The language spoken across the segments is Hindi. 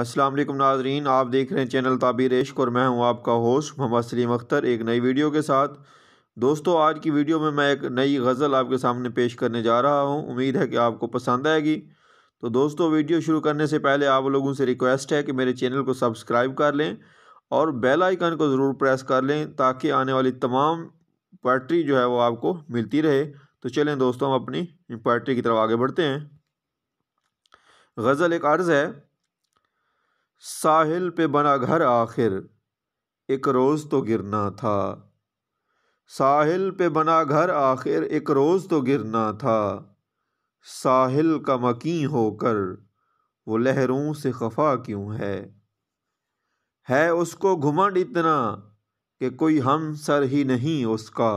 अस्सलाम वालेकुम नाजरीन आप देख रहे हैं चैनल ताबीर इश्क और मैं हूं आपका होस्ट मोहम्मद सलीम अख्तर एक नई वीडियो के साथ दोस्तों आज की वीडियो में मैं एक नई गज़ल आपके सामने पेश करने जा रहा हूं उम्मीद है कि आपको पसंद आएगी तो दोस्तों वीडियो शुरू करने से पहले आप लोगों से रिक्वेस्ट है कि मेरे चैनल को सब्सक्राइब कर लें और बेल आइकन को ज़रूर प्रेस कर लें ताकि आने वाली तमाम पोइट्री जो है वो आपको मिलती रहे तो चलें दोस्तों हम अपनी पोइट्री की तरफ आगे बढ़ते हैं गज़ल एक अर्ज़ है साहिल पे बना घर आखिर एक रोज़ तो गिरना था साहिल पे बना घर आखिर एक रोज़ तो गिरना था साहिल का मकी होकर वो लहरों से खफा क्यों है है उसको घुमंड इतना कि कोई हम सर ही नहीं उसका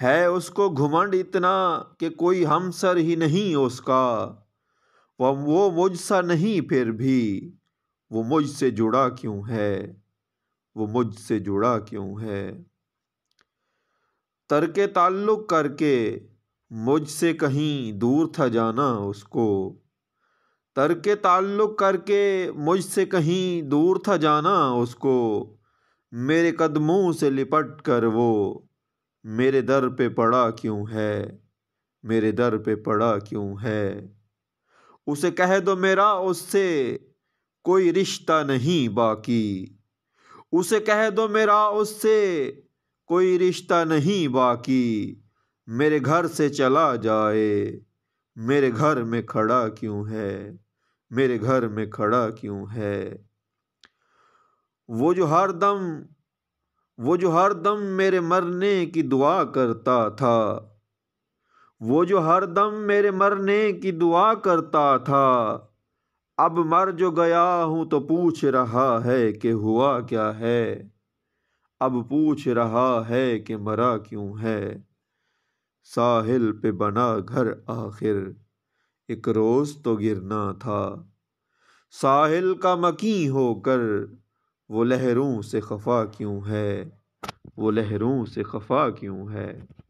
है उसको घुमंड इतना कि कोई हम सर ही नहीं उसका वह वो मुझसा नहीं फिर भी वो मुझसे जुड़ा क्यों है वो मुझसे जुड़ा क्यों है तरके ताल्लुक़ करके मुझसे कहीं दूर था जाना उसको तरके ताल्लुक़ करके मुझसे कहीं दूर था जाना उसको मेरे कदमों से लिपट कर वो मेरे दर पे पड़ा क्यों है मेरे दर पे पड़ा क्यों है उसे कह दो मेरा उससे कोई रिश्ता नहीं बाकी उसे कह दो मेरा उससे कोई रिश्ता नहीं बाकी मेरे घर से चला जाए मेरे घर में खड़ा क्यों है मेरे घर में खड़ा क्यों है वो जो हर दम वो जो हर दम मेरे मरने की दुआ करता था वो जो हर दम मेरे मरने की दुआ करता था अब मर जो गया हूँ तो पूछ रहा है कि हुआ क्या है अब पूछ रहा है कि मरा क्यों है साहिल पे बना घर आखिर एक रोज़ तो गिरना था साहिल का मकी होकर वो लहरों से खफा क्यों है वो लहरों से खफा क्यों है